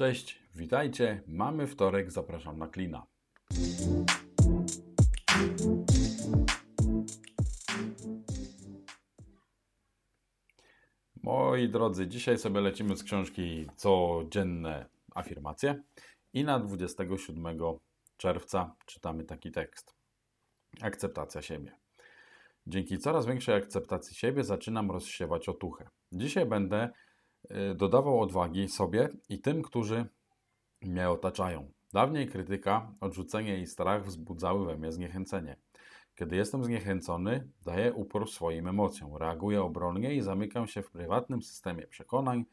Cześć, witajcie. Mamy wtorek, zapraszam na klina. Moi drodzy, dzisiaj sobie lecimy z książki Codzienne afirmacje i na 27 czerwca czytamy taki tekst. Akceptacja siebie. Dzięki coraz większej akceptacji siebie zaczynam rozsiewać otuchę. Dzisiaj będę Y, dodawał odwagi sobie i tym, którzy mnie otaczają. Dawniej krytyka, odrzucenie i strach wzbudzały we mnie zniechęcenie. Kiedy jestem zniechęcony, daję upór swoim emocjom, reaguję obronnie i zamykam się w prywatnym systemie przekonań,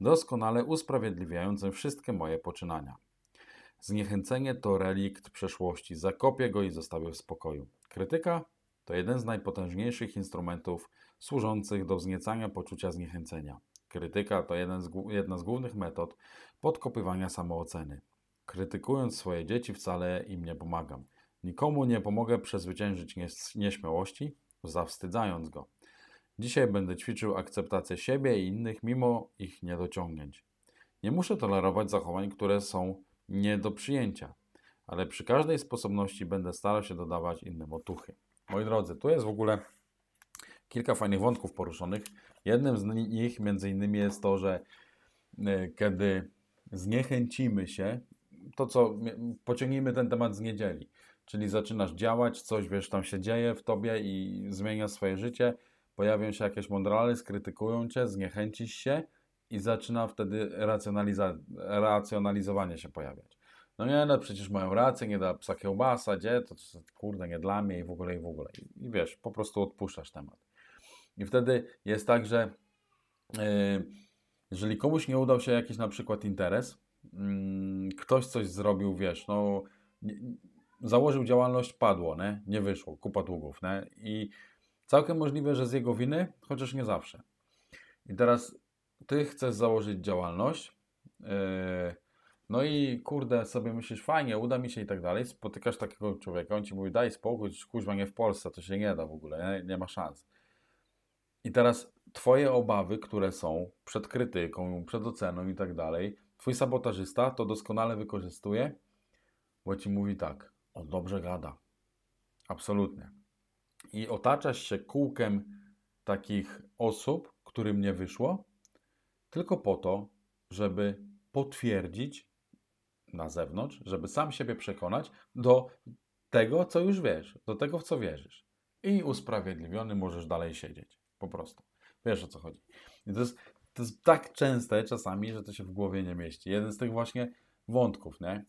doskonale usprawiedliwiającym wszystkie moje poczynania. Zniechęcenie to relikt przeszłości, zakopię go i zostawię w spokoju. Krytyka to jeden z najpotężniejszych instrumentów służących do wzniecania poczucia zniechęcenia. Krytyka to jeden z, jedna z głównych metod podkopywania samooceny. Krytykując swoje dzieci, wcale im nie pomagam. Nikomu nie pomogę przezwyciężyć nieśmiałości, zawstydzając go. Dzisiaj będę ćwiczył akceptację siebie i innych mimo ich niedociągnięć. Nie muszę tolerować zachowań, które są nie do przyjęcia, ale przy każdej sposobności będę starał się dodawać innym otuchy. Moi drodzy, tu jest w ogóle kilka fajnych wątków poruszonych. Jednym z nich między innymi jest to, że e, kiedy zniechęcimy się, to co, pociągnijmy ten temat z niedzieli, czyli zaczynasz działać, coś wiesz, tam się dzieje w tobie i zmienia swoje życie, pojawią się jakieś mądrale, skrytykują cię, zniechęcisz się i zaczyna wtedy racjonaliza- racjonalizowanie się pojawiać. No nie, no przecież mają rację, nie da psa kiełbasa, gdzie, to, to kurde, nie dla mnie i w ogóle, i w ogóle. I, i wiesz, po prostu odpuszczasz temat. I wtedy jest tak, że e, jeżeli komuś nie udał się jakiś na przykład interes, mm, ktoś coś zrobił, wiesz, no założył działalność, padło, nie, nie wyszło, kupa długów, nie? i całkiem możliwe, że z jego winy, chociaż nie zawsze. I teraz ty chcesz założyć działalność, e, no i kurde, sobie myślisz, fajnie, uda mi się i tak dalej, spotykasz takiego człowieka, on ci mówi, daj spokój, kuźwa nie w Polsce, to się nie da w ogóle, nie, nie ma szans. I teraz Twoje obawy, które są przed krytyką, przed oceną i tak dalej, Twój sabotażysta to doskonale wykorzystuje, bo ci mówi tak: on dobrze gada. Absolutnie. I otaczasz się kółkiem takich osób, którym nie wyszło, tylko po to, żeby potwierdzić na zewnątrz, żeby sam siebie przekonać do tego, co już wiesz, do tego, w co wierzysz. I usprawiedliwiony możesz dalej siedzieć. Po prostu. Wiesz o co chodzi. I to jest, to jest tak częste czasami, że to się w głowie nie mieści. Jeden z tych właśnie wątków, nie?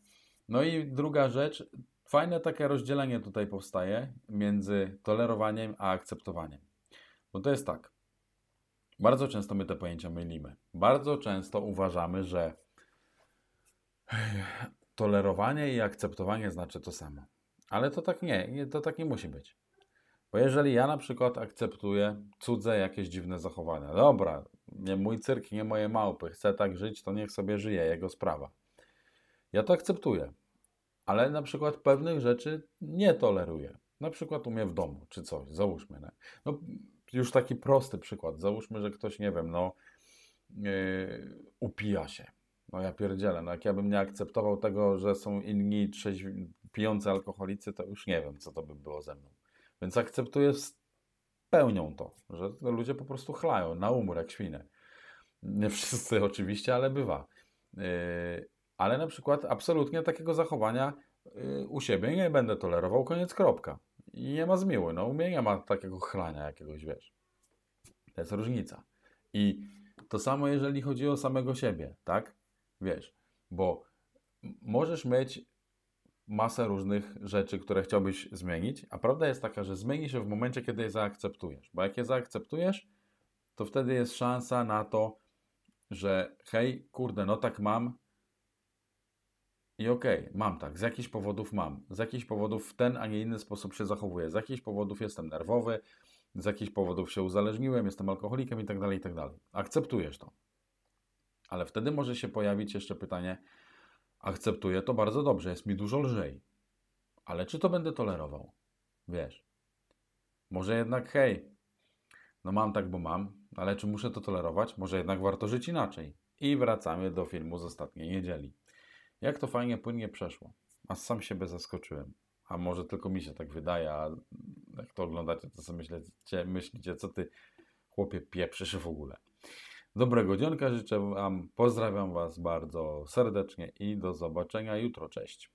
No i druga rzecz, fajne takie rozdzielenie tutaj powstaje między tolerowaniem a akceptowaniem. Bo to jest tak. Bardzo często my te pojęcia mylimy. Bardzo często uważamy, że tolerowanie i akceptowanie znaczy to samo. Ale to tak nie, to tak nie musi być. Bo jeżeli ja na przykład akceptuję cudze jakieś dziwne zachowania, dobra, nie mój cyrk, nie moje małpy, chcę tak żyć, to niech sobie żyje, jego sprawa. Ja to akceptuję, ale na przykład pewnych rzeczy nie toleruję. Na przykład u mnie w domu, czy coś, załóżmy. Nie? No, już taki prosty przykład. Załóżmy, że ktoś, nie wiem, no, yy, upija się. No ja pierdzielę, no jak ja bym nie akceptował tego, że są inni trzeźwi, pijący alkoholicy, to już nie wiem, co to by było ze mną. Więc akceptuję z pełnią to, że ludzie po prostu chlają na umór jak świnie. Nie wszyscy oczywiście, ale bywa. Y, ale na przykład absolutnie takiego zachowania y, u siebie nie będę tolerował, koniec, kropka. I nie ma zmiły, no u mnie nie ma takiego chlania jakiegoś, wiesz. To jest różnica. I to samo jeżeli chodzi o samego siebie, tak? Wiesz, bo możesz mieć masę różnych rzeczy, które chciałbyś zmienić, a prawda jest taka, że zmieni się w momencie, kiedy je zaakceptujesz. Bo jak je zaakceptujesz, to wtedy jest szansa na to, że hej, kurde, no tak mam i okej, okay, mam tak, z jakichś powodów mam, z jakichś powodów w ten, a nie inny sposób się zachowuję, z jakichś powodów jestem nerwowy, z jakichś powodów się uzależniłem, jestem alkoholikiem i tak dalej, i tak dalej. Akceptujesz to. Ale wtedy może się pojawić jeszcze pytanie, Akceptuję to bardzo dobrze, jest mi dużo lżej. Ale czy to będę tolerował? Wiesz. Może jednak, hej, no mam tak, bo mam, ale czy muszę to tolerować? Może jednak warto żyć inaczej. I wracamy do filmu z ostatniej niedzieli. Jak to fajnie płynnie przeszło. A sam siebie zaskoczyłem. A może tylko mi się tak wydaje, a jak to oglądacie, to sobie myślicie, myślicie co ty, chłopie, pieprzysz w ogóle. Dobrego dzionka życzę Wam, pozdrawiam Was bardzo serdecznie i do zobaczenia jutro. Cześć.